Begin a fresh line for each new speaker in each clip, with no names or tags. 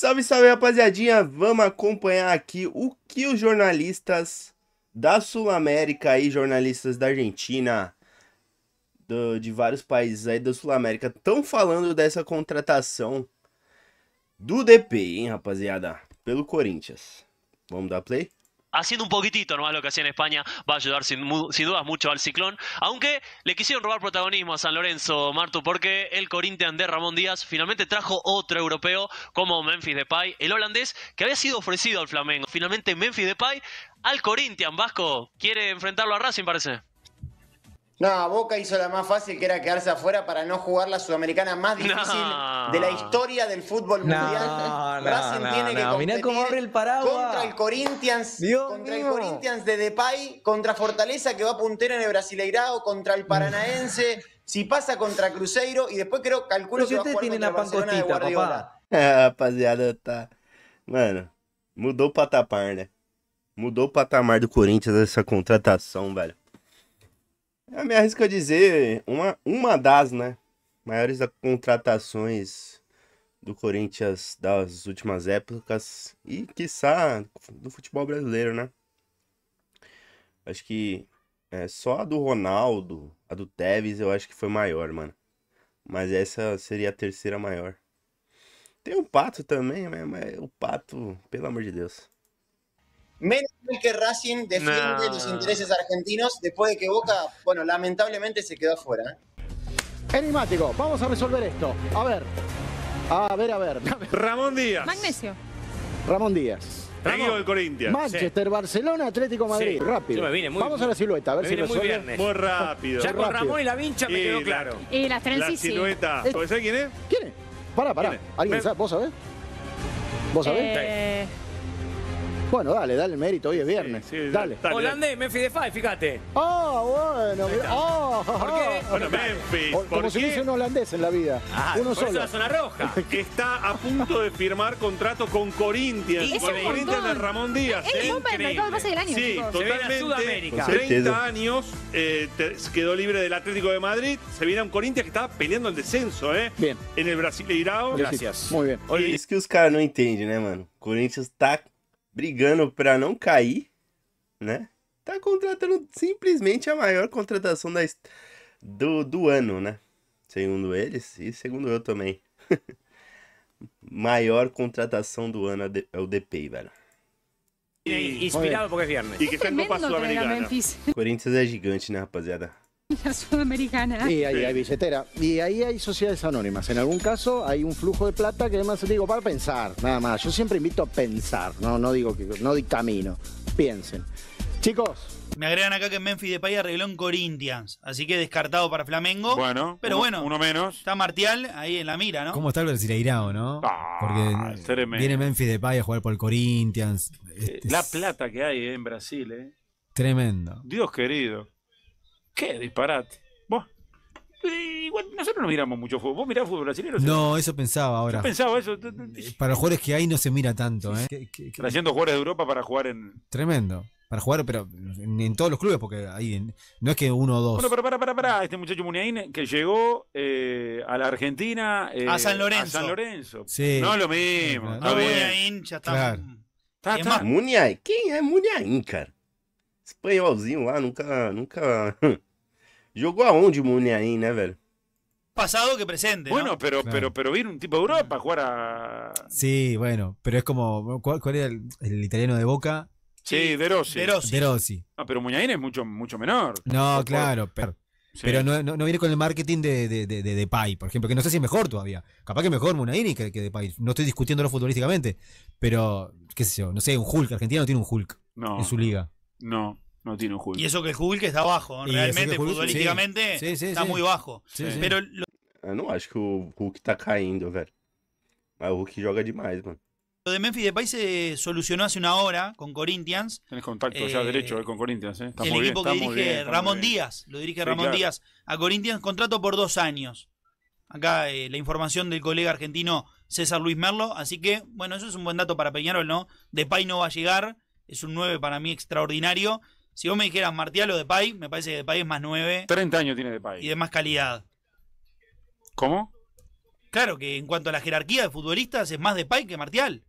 Salve, salve rapaziadinha! Vamos acompanhar aqui o que os jornalistas da Sul-América e jornalistas da Argentina, do, de vários países aí da Sul-América, estão falando dessa contratação do DP, hein, rapaziada? Pelo Corinthians. Vamos dar play?
haciendo un poquitito nomás lo que hacía en España, va a ayudar sin, sin, dudas mucho al ciclón. Aunque le quisieron robar protagonismo a San Lorenzo, Martu, porque el Corinthians de Ramón Díaz finalmente trajo otro europeo como Memphis Depay, el holandés que había sido ofrecido al Flamengo. Finalmente Memphis Depay al Corinthians, Vasco, quiere enfrentarlo a Racing, parece.
No, Boca hizo la más fácil que era quedarse afuera para no jugar la sudamericana más difícil de la historia del fútbol mundial. No, no, no, que cómo
abre el paraguas. contra el Corinthians, contra el Corinthians de Depay, contra Fortaleza que va puntera en el Brasileirado. contra el Paranaense, si pasa contra Cruzeiro y después creo calculo que va a jugar contra Barcelona de Guardiola.
Papá. Ah, rapaziada, tá. Mano, mudou patamar, né? Mudou patamar do Corinthians essa contratação, velho. Eu me arrisco a dizer uma, uma das né, maiores contratações do Corinthians das últimas épocas e, quiçá, do futebol brasileiro, né? Acho que é, só a do Ronaldo, a do Tevez, eu acho que foi maior, mano. Mas essa seria a terceira maior. Tem o Pato também, mas o Pato, pelo amor de Deus. Menos
mal que Racing defiende los intereses argentinos después de que Boca, bueno, lamentablemente se quedó afuera. ¿eh? Enigmático, vamos a resolver esto. A ver, a ver, a ver. Ramón Díaz. Magnesio. Ramón Díaz. Ramón. del Corinthians. Manchester, Barcelona, Atlético Madrid. Rápido. Vamos a la silueta, a ver si muy Muy rápido. Ya con Ramón y la vincha y quedó claro. y La silueta. Eh. ¿Sabes quién es? ¿Quién es? Pará, pará. ¿Alguien sabe? ¿Vos sabés? ¿Vos sabés? Eh... Bueno, dale, dale el mérito, hoy es viernes. dale. Holandés,
Memphis Defy, fíjate.
Ah, bueno. mira. Oh, ¿Por
qué? Bueno, Memphis. como un
holandés en la vida. Ah, Uno por solo. la zona
roja. Está a punto de firmar contrato con Corinthians. con Corinthians Es Ramón Díaz. ¿sí? el mercado de pases del año. Sí, a Sudamérica. 30 años, eh, quedó libre del Atlético de Madrid. Se viene a un Corinthians que estaba peleando el descenso, ¿eh? Bien. En el Brasil Irao. Gracias.
Muy bien. Es que los caras no entienden, ¿eh, mano? Corinthians está... brigando para não cair, né? Tá contratando simplesmente a maior contratação da, do, do ano, né? Segundo eles e segundo eu também. maior contratação do ano é o DP, é velho.
Inspirado porque é viernes. E que está en Copa
Corinthians é gigante, né, rapaziada?
sudamericana. Y ahí hay
billetera. Y ahí hay sociedades anónimas. En algún caso hay un flujo de plata que además digo, para pensar, nada más. Yo siempre invito a pensar, no, no digo que no dictamino. Piensen.
Chicos, me agregan acá que Memphis de Depay arregló en Corinthians, así que descartado para Flamengo. Bueno, pero bueno, uno menos. Está Martial ahí en la mira, ¿no? ¿Cómo está el brasileirao, no? Ah, Porque viene Memphis Depay a jugar por el Corinthians. Eh, la plata que hay eh, en Brasil, ¿eh? Tremendo. Dios querido. Qué disparate. Vos. Igual nosotros no miramos mucho fútbol. Vos mirás fútbol brasileño. No, eso pensaba ahora. pensaba eso. Eh, para jugadores que hay no se mira tanto. ¿eh? Trayendo jugadores de Europa para jugar en. Tremendo para jugar, pero en, todos los clubes, porque ahí no es que uno o dos. Bueno, pero para, para, para, este muchacho Muniain eh, que llegó eh, a la Argentina. a San Lorenzo. A San Lorenzo. Sí. No lo mismo. No, no, ya está. Claro.
¿Quién es Muniain,
quién es Muniain,
lá, ah, nunca, nunca yo aonde mucho Muniain, né,
pasado que presente. Bueno, pero, pero, pero vino un tipo de Europa a jugar a. Sí, bueno, pero es como. ¿Cuál, era el, italiano de Boca? Sí, De Rossi. No, pero Muñain es mucho, mucho menor. No, claro, pero. Pero no, viene con el marketing de, de, de, Depay, por ejemplo, que no sé si es mejor todavía. Capaz que mejor Munaini que, que Depay. No estoy discutiéndolo futbolísticamente, pero qué sé yo, no sé, un Hulk. Argentina no tiene un Hulk en su liga.
No.
No tiene un Hulk. Y eso
que Hulk está bajo, realmente, futbolísticamente, está muy bajo. Pero
lo... Ah, que o Hulk caindo, velho. Hulk de
Memphis se solucionó hace una hora con Corinthians. Tenés contacto ya eh, derecho
eh, con
Corinthians. Eh. el equipo que dirige Ramón
Díaz. Lo dirige Ramón Díaz a Corinthians. Contrato por dos años. Acá eh, la información del colega argentino César Luis Merlo. Así que, bueno, eso es un buen dato para Peñarol, ¿no? Depay no va a llegar. Es un 9 para mí extraordinario. Si vos me dijeras Martial o Depay, me parece que Depay es más 9. 30 años tiene Depay. Y de más calidad. ¿Cómo? Claro que en cuanto a la jerarquía de futbolistas es más de Depay que Martial.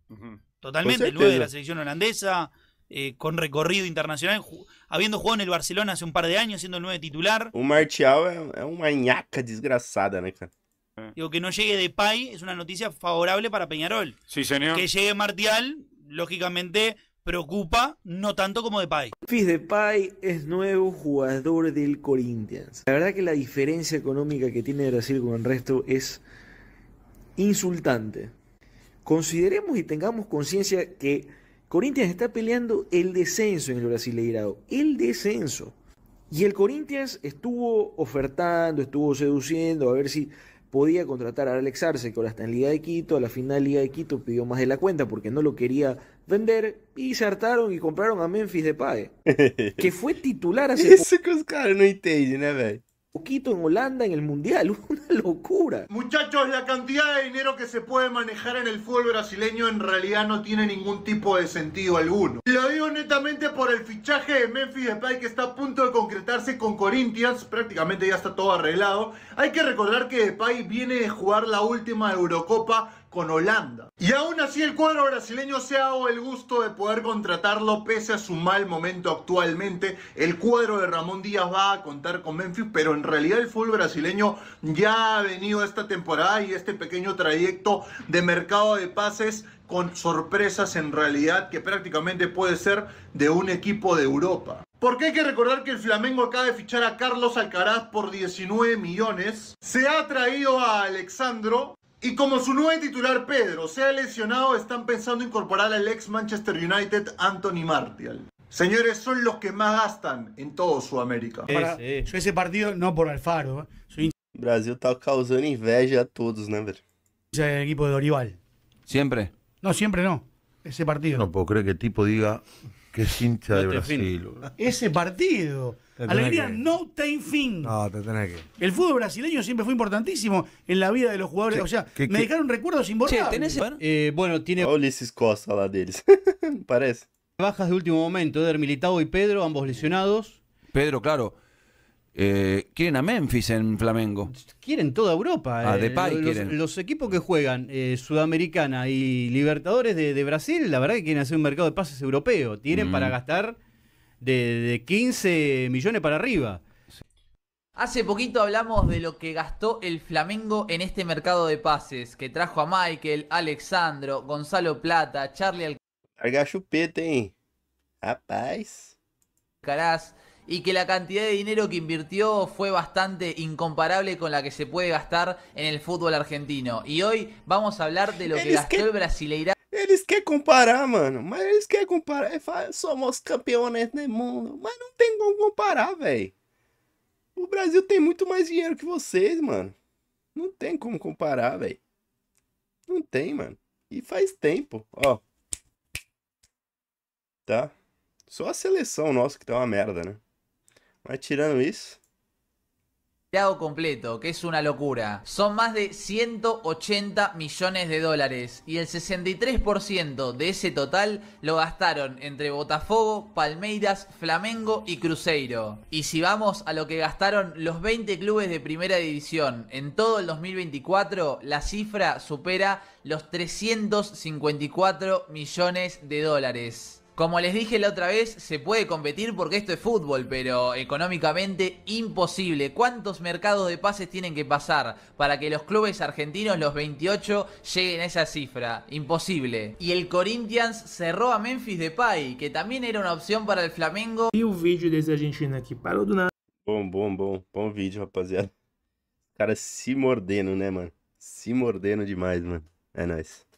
Totalmente. Luego pues este de la selección holandesa, eh, con recorrido internacional, habiendo jugado en el Barcelona hace un par de años, siendo el 9 titular.
Un Martial es, una ñaca desgraciada, ¿no? Eh.
Digo, que no llegue de Depay es una noticia favorable para Peñarol. Sí, señor. Que llegue Martial, lógicamente preocupa no tanto como Depay. de Depay es nuevo jugador del Corinthians. La verdad que la diferencia económica que tiene Brasil con el resto es insultante. Consideremos y tengamos conciencia que Corinthians está peleando el descenso en el Brasileirao, el descenso. Y el Corinthians estuvo ofertando, estuvo seduciendo a ver si podía contratar a Alex Arce, que ahora está en Liga de Quito, a la final Liga de Quito pidió más de la cuenta porque no lo quería vender y se y y compraron a Memphis Depay,
que fue titular hace que Poquito en Holanda en el Mundial, una locura.
Muchachos, la cantidad de dinero que se puede manejar en el fútbol brasileño en realidad no tiene ningún tipo de sentido alguno. Lo digo netamente por el fichaje de Memphis Depay que está a punto de concretarse con Corinthians, prácticamente ya está todo arreglado. Hay que recordar que Depay viene de jugar la última Eurocopa con Holanda. Y aún así el cuadro brasileño se ha dado el gusto de poder contratarlo pese a su mal momento actualmente. El cuadro de Ramón Díaz va a contar con Memphis, pero en realidad el fútbol brasileño ya ha venido esta temporada y este pequeño trayecto de mercado de pases con sorpresas en realidad que prácticamente puede ser de un equipo de Europa. Porque hay que recordar que el Flamengo acaba de fichar a Carlos Alcaraz por 19 millones. Se ha traído a Alexandro, y como su nuevo titular Pedro se ha lesionado, están pensando incorporar al ex Manchester United Anthony Martial. Señores, son los que más gastan en todo Sudamérica. ese partido, no por
Alfaro,
¿eh? Brasil está causando inveja a todos, ¿no?
El equipo de Orival. Siempre. No, siempre no. Ese partido. No puedo creer que el tipo diga, que hincha de Brasil.
Ese partido. Alegría no ten fin.
No, te tenés que.
El fútbol brasileño siempre fue importantísimo en la vida de los jugadores. o sea, me dejaron recuerdos imborrables.
eh, bueno, tiene. Parece. Bajas de último momento, Eder Militao y Pedro, ambos lesionados. Pedro, claro.
Eh, quieren a Memphis en Flamengo. Quieren toda Europa. Ah, eh, los, equipos que juegan eh, Sudamericana y Libertadores de, Brasil, la verdad que quieren hacer un mercado de pases europeo. Tienen mm. para gastar de, 15 millones para arriba.
Hace poquito hablamos de lo que gastó el Flamengo en este mercado de pases, que trajo a Michael, Alexandro, Gonzalo Plata, Charlie Al
Larga eh rapaz.
Caraz y que la cantidad de dinero que invirtió fue bastante incomparable con la que se puede gastar en el fútbol argentino. Y hoy vamos a hablar de lo que gastó el brasileirá.
Eles querem comparar, mano. Mas eles querem comparar. somos campeones del mundo. Mas não tem como comparar, velho. O Brasil tiene mucho más dinero que ustedes. mano. No tem como comparar, velho. Não tem, mano. E faz tempo, ó. Tá? Só a seleção nossa que tá uma merda, né? ¿Ha ¿ves? Luis?
completo, que es una locura. Son más de 180 millones de dólares y el 63% de ese total lo gastaron entre Botafogo, Palmeiras, Flamengo y Cruzeiro. Y si vamos a lo que gastaron los 20 clubes de primera división en todo el 2024, la cifra supera los 354 millones de dólares. Como les dije la otra vez, se puede competir porque esto es fútbol, pero económicamente imposible. ¿Cuántos mercados de pases tienen que pasar para que los clubes argentinos, los 28, lleguen a esa cifra? Imposible. Y el Corinthians cerró a Memphis Depay, que también era una opción para el Flamengo. Y un
vídeo Argentina paró de nada. Bom, bom, bom. Bom vídeo, rapaziada. Cara se mordendo, né, mano? Se mordendo demais, mano. É